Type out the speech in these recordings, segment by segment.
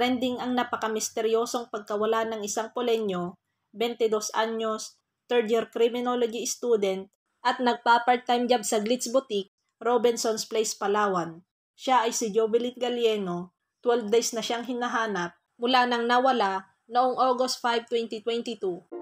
Trending ang napakamisteryosong pagkawala ng isang Polenyo, 22 anyos, third year criminology student, at nagpa-part-time job sa Glitz Boutique, Robinson's Place, Palawan. Siya ay si Jovelin Galieno, 12 days na siyang hinahanap mula nang nawala noong August 5, 2022.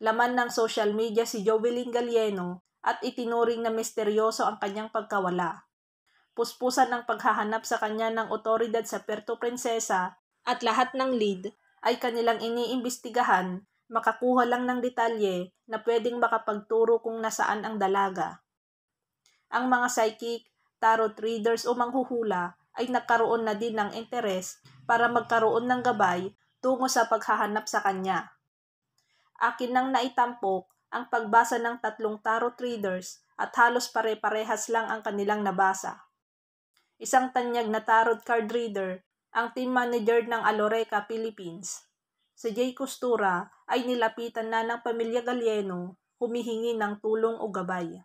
laman ng social media si Jovelyn Galieno at itinuring na misteryoso ang kanyang pagkawala. Puspusan ng paghahanap sa kanya ng otoridad sa Puerto Princesa at lahat ng lead ay kanilang iniimbestigahan, makakuha lang ng detalye na pwedeng makapagturo kung nasaan ang dalaga. Ang mga psychic, tarot readers o manghuhula ay nagkaroon na din ng interes para magkaroon ng gabay tungo sa paghahanap sa kanya akin nang naitampok ang pagbasa ng tatlong tarot readers at halos pare-parehas lang ang kanilang nabasa. Isang tanyag na tarot card reader ang team manager ng Aloreca Philippines. Si Jay Costura ay nilapitan na ng pamilya Galieno humihingi ng tulong o gabay.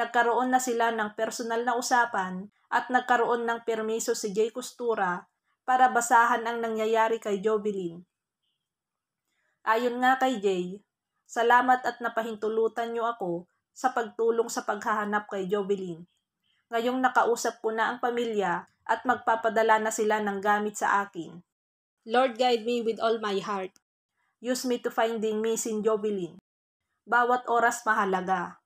Nagkaroon na sila ng personal na usapan at nagkaroon ng permiso si Jay Costura para basahan ang nangyayari kay Jovelyn Ayon nga kay Jay, salamat at napahintulutan niyo ako sa pagtulong sa paghahanap kay Jovelyn. Ngayong nakausap ko na ang pamilya at magpapadala na sila ng gamit sa akin. Lord guide me with all my heart. Use me to finding missing Jovelyn. Bawat oras mahalaga.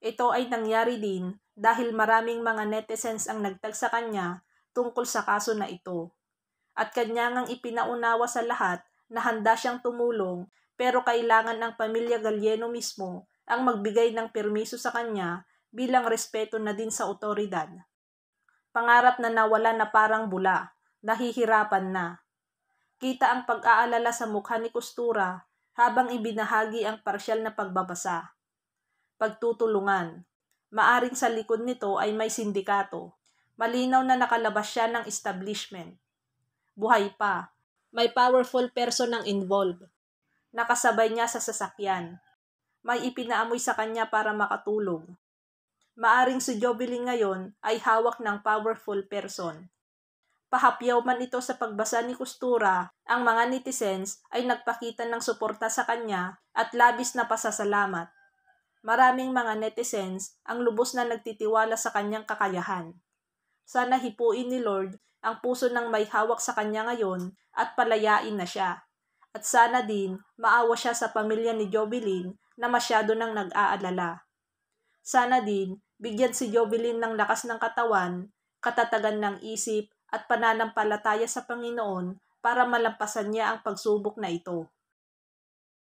Ito ay nangyari din dahil maraming mga netizens ang nagtag sa kanya tungkol sa kaso na ito. At kanya ngang ipinaunawa sa lahat na handa siyang tumulong pero kailangan ng pamilya Galieno mismo ang magbigay ng permiso sa kanya bilang respeto na din sa otoridad. Pangarap na nawala na parang bula, nahihirapan na. Kita ang pag-aalala sa mukha ni Kustura habang ibinahagi ang parsyal na pagbabasa. Pagtutulungan. Maaring sa likod nito ay may sindikato. Malinaw na nakalabas siya ng establishment. Buhay pa, may powerful person ang involved. Nakasabay niya sa sasakyan. May ipinaamoy sa kanya para makatulog. Maaring si Jovelyn ngayon ay hawak ng powerful person. Pahapyaw man ito sa pagbasa ni Kustura, ang mga netizens ay nagpakita ng suporta sa kanya at labis na pasasalamat. Maraming mga netizens ang lubos na nagtitiwala sa kanyang kakayahan. Sana hipuin ni Lord ang puso ng may hawak sa kanya ngayon at palayain na siya. At sana din maawa siya sa pamilya ni Jobilin na masyado nang nag-aalala. Sana din bigyan si Jobilin ng lakas ng katawan, katatagan ng isip at pananampalataya sa Panginoon para malampasan niya ang pagsubok na ito.